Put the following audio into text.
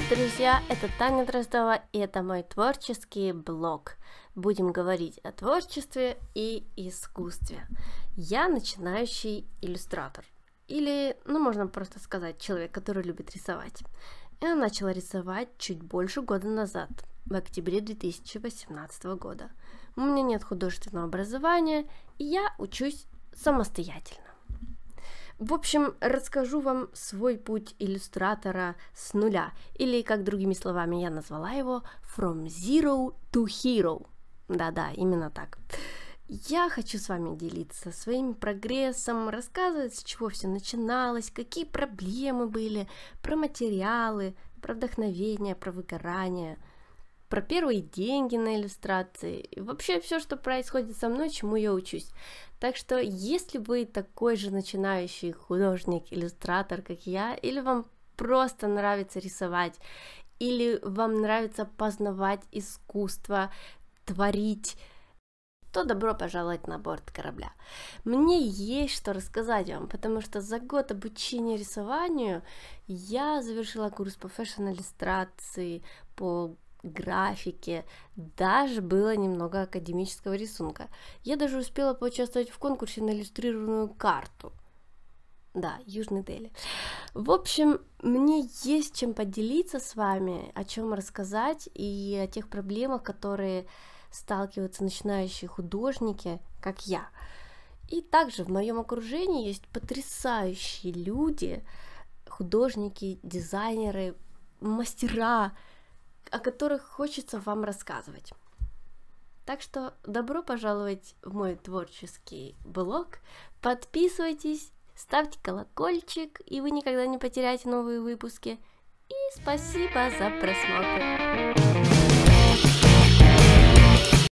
Привет, друзья! Это Таня Дроздова и это мой творческий блог. Будем говорить о творчестве и искусстве. Я начинающий иллюстратор. Или, ну, можно просто сказать, человек, который любит рисовать. Я начала рисовать чуть больше года назад, в октябре 2018 года. У меня нет художественного образования, и я учусь самостоятельно. В общем, расскажу вам свой путь иллюстратора с нуля, или, как другими словами я назвала его, From Zero to Hero. Да-да, именно так. Я хочу с вами делиться своим прогрессом, рассказывать, с чего все начиналось, какие проблемы были, про материалы, про вдохновение, про выгорание – про первые деньги на иллюстрации, и вообще все, что происходит со мной, чему я учусь. Так что, если вы такой же начинающий художник, иллюстратор, как я, или вам просто нравится рисовать, или вам нравится познавать искусство, творить, то добро пожаловать на борт корабля. Мне есть что рассказать вам, потому что за год обучения рисованию я завершила курс по фэшн-иллюстрации, по графике, даже было немного академического рисунка. Я даже успела поучаствовать в конкурсе на иллюстрированную карту. Да, Южный Дели. В общем, мне есть чем поделиться с вами, о чем рассказать и о тех проблемах, которые сталкиваются начинающие художники, как я. И также в моем окружении есть потрясающие люди, художники, дизайнеры, мастера, о которых хочется вам рассказывать. Так что добро пожаловать в мой творческий блог. Подписывайтесь, ставьте колокольчик, и вы никогда не потеряете новые выпуски. И спасибо за просмотр.